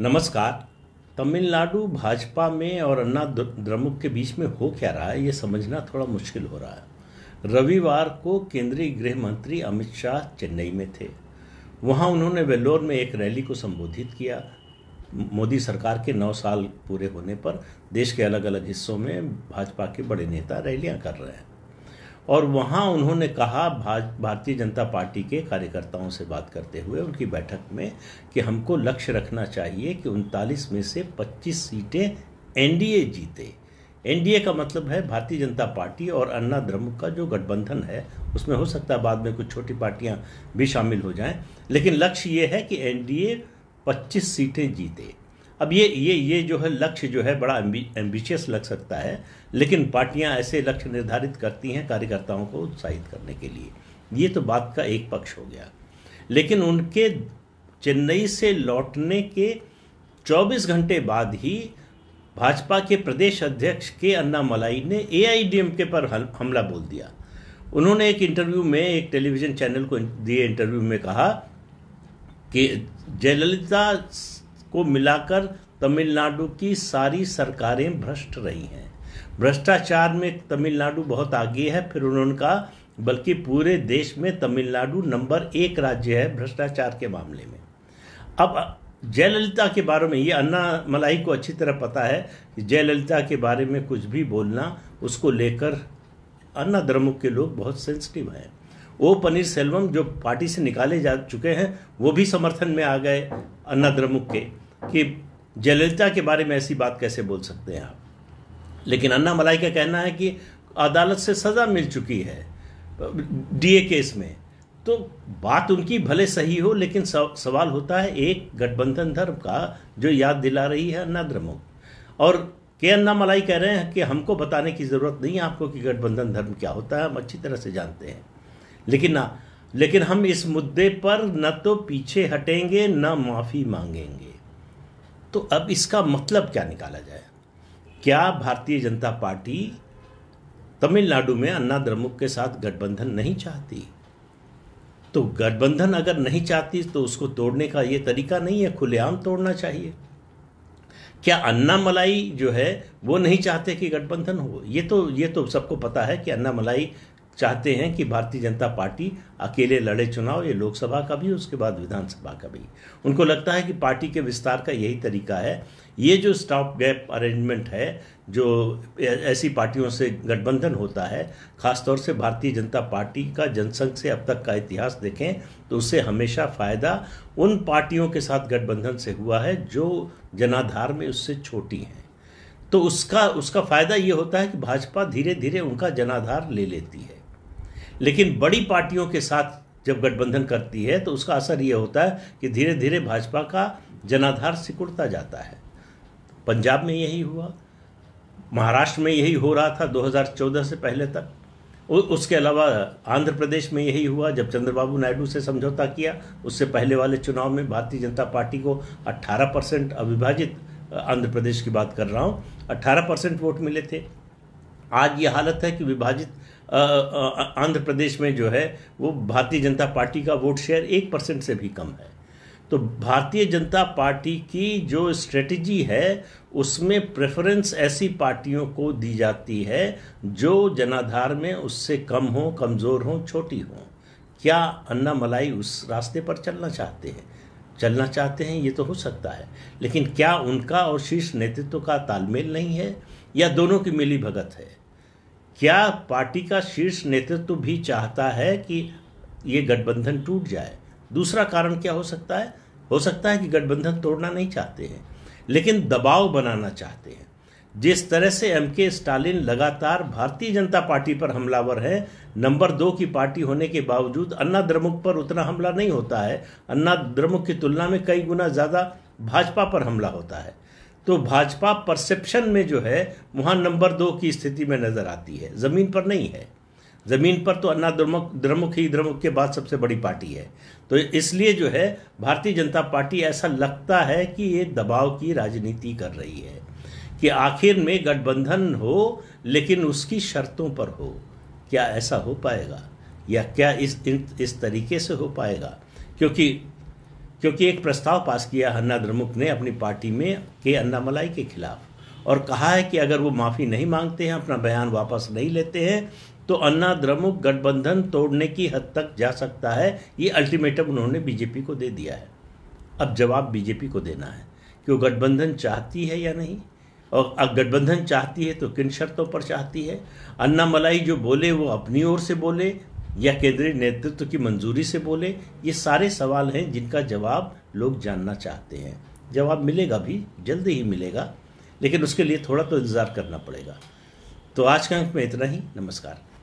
नमस्कार तमिलनाडु भाजपा में और अन्ना द्रमुक के बीच में हो क्या रहा है ये समझना थोड़ा मुश्किल हो रहा है रविवार को केंद्रीय गृह मंत्री अमित शाह चेन्नई में थे वहाँ उन्होंने वेल्लोर में एक रैली को संबोधित किया मोदी सरकार के नौ साल पूरे होने पर देश के अलग अलग हिस्सों में भाजपा के बड़े नेता रैलियाँ कर रहे हैं और वहाँ उन्होंने कहा भारतीय जनता पार्टी के कार्यकर्ताओं से बात करते हुए उनकी बैठक में कि हमको लक्ष्य रखना चाहिए कि उनतालीस में से 25 सीटें एनडीए जीते एनडीए का मतलब है भारतीय जनता पार्टी और अन्ना द्रमुक का जो गठबंधन है उसमें हो सकता है बाद में कुछ छोटी पार्टियां भी शामिल हो जाएं लेकिन लक्ष्य ये है कि एनडीए 25 सीटें जीते अब ये ये ये जो है लक्ष्य जो है बड़ा एम्बिशियस लग सकता है लेकिन पार्टियां ऐसे लक्ष्य निर्धारित करती हैं कार्यकर्ताओं को उत्साहित करने के लिए ये तो बात का एक पक्ष हो गया लेकिन उनके चेन्नई से लौटने के 24 घंटे बाद ही भाजपा के प्रदेश अध्यक्ष के अन्ना मलाई ने ए पर हमला बोल दिया उन्होंने एक इंटरव्यू में एक टेलीविज़न चैनल को दिए इंटरव्यू में कहा कि जयललिता को मिलाकर तमिलनाडु की सारी सरकारें भ्रष्ट रही हैं भ्रष्टाचार में तमिलनाडु बहुत आगे है फिर उन्होंने कहा बल्कि पूरे देश में तमिलनाडु नंबर एक राज्य है भ्रष्टाचार के मामले में अब जयललिता के बारे में ये अन्ना मलाई को अच्छी तरह पता है कि जयललिता के बारे में कुछ भी बोलना उसको लेकर अन्ना द्रमुक के लोग बहुत सेंसिटिव हैं ओ पनीर सेल्वम जो पार्टी से निकाले जा चुके हैं वो भी समर्थन में आ गए अन्ना द्रमुक के कि जयललिता के बारे में ऐसी बात कैसे बोल सकते हैं आप लेकिन अन्ना मलाई का कहना है कि अदालत से सज़ा मिल चुकी है डीए केस में तो बात उनकी भले सही हो लेकिन सवाल होता है एक गठबंधन धर्म का जो याद दिला रही है अन्ना द्रमुक और के अन्ना मलाई कह रहे हैं कि हमको बताने की ज़रूरत नहीं है आपको कि गठबंधन धर्म क्या होता है हम अच्छी तरह से जानते हैं लेकिन ना लेकिन हम इस मुद्दे पर न तो पीछे हटेंगे न माफ़ी मांगेंगे तो अब इसका मतलब क्या निकाला जाए क्या भारतीय जनता पार्टी तमिलनाडु में अन्ना द्रमुक के साथ गठबंधन नहीं चाहती तो गठबंधन अगर नहीं चाहती तो उसको तोड़ने का ये तरीका नहीं है खुलेआम तोड़ना चाहिए क्या अन्ना मलाई जो है वो नहीं चाहते कि गठबंधन हो ये तो ये तो सबको पता है कि अन्ना मलाई चाहते हैं कि भारतीय जनता पार्टी अकेले लड़े चुनाव ये लोकसभा का भी उसके बाद विधानसभा का भी उनको लगता है कि पार्टी के विस्तार का यही तरीका है ये जो स्टॉप गैप अरेंजमेंट है जो ऐसी पार्टियों से गठबंधन होता है खासतौर से भारतीय जनता पार्टी का जनसंघ से अब तक का इतिहास देखें तो उससे हमेशा फ़ायदा उन पार्टियों के साथ गठबंधन से हुआ है जो जनाधार में उससे छोटी हैं तो उसका उसका फ़ायदा ये होता है कि भाजपा धीरे धीरे उनका जनाधार ले लेती है लेकिन बड़ी पार्टियों के साथ जब गठबंधन करती है तो उसका असर यह होता है कि धीरे धीरे भाजपा का जनाधार सिकुड़ता जाता है पंजाब में यही हुआ महाराष्ट्र में यही हो रहा था 2014 से पहले तक उसके अलावा आंध्र प्रदेश में यही हुआ जब चंद्रबाबू नायडू से समझौता किया उससे पहले वाले चुनाव में भारतीय जनता पार्टी को 18 परसेंट अविभाजित आंध्र प्रदेश की बात कर रहा हूँ 18 परसेंट वोट मिले थे आज ये हालत है कि विभाजित आंध्र प्रदेश में जो है वो भारतीय जनता पार्टी का वोट शेयर एक परसेंट से भी कम है तो भारतीय जनता पार्टी की जो स्ट्रेटजी है उसमें प्रेफरेंस ऐसी पार्टियों को दी जाती है जो जनाधार में उससे कम हो कमज़ोर हो छोटी हो क्या अन्ना मलाई उस रास्ते पर चलना चाहते हैं चलना चाहते हैं ये तो हो सकता है लेकिन क्या उनका और शीर्ष नेतृत्व का तालमेल नहीं है या दोनों की मिली भगत है क्या पार्टी का शीर्ष नेतृत्व तो भी चाहता है कि ये गठबंधन टूट जाए दूसरा कारण क्या हो सकता है हो सकता है कि गठबंधन तोड़ना नहीं चाहते हैं लेकिन दबाव बनाना चाहते हैं जिस तरह से एम के स्टालिन लगातार भारतीय जनता पार्टी पर हमलावर है नंबर दो की पार्टी होने के बावजूद अन्ना द्रमुक पर उतना हमला नहीं होता है अन्ना द्रमुक की तुलना में कई गुना ज़्यादा भाजपा पर हमला होता है तो भाजपा परसेप्शन में जो है वहाँ नंबर दो की स्थिति में नज़र आती है ज़मीन पर नहीं है ज़मीन पर तो अन्ना द्रमुख द्रमुख ही द्रमुख के बाद सबसे बड़ी पार्टी है तो इसलिए जो है भारतीय जनता पार्टी ऐसा लगता है कि ये दबाव की राजनीति कर रही है कि आखिर में गठबंधन हो लेकिन उसकी शर्तों पर हो क्या ऐसा हो पाएगा या क्या इस इस तरीके से हो पाएगा क्योंकि क्योंकि एक प्रस्ताव पास किया हन्ना द्रमुक ने अपनी पार्टी में के अन्नामलाई के खिलाफ और कहा है कि अगर वो माफ़ी नहीं मांगते हैं अपना बयान वापस नहीं लेते हैं तो अन्ना द्रमुक गठबंधन तोड़ने की हद तक जा सकता है ये अल्टीमेटम उन्होंने बीजेपी को दे दिया है अब जवाब बीजेपी को देना है कि वो गठबंधन चाहती है या नहीं और अब गठबंधन चाहती है तो किन शर्तों पर चाहती है अन्ना मलाई जो बोले वो अपनी ओर से बोले या केंद्रीय नेतृत्व की मंजूरी से बोले ये सारे सवाल हैं जिनका जवाब लोग जानना चाहते हैं जवाब मिलेगा भी जल्दी ही मिलेगा लेकिन उसके लिए थोड़ा तो इंतज़ार करना पड़ेगा तो आज का अंक में इतना ही नमस्कार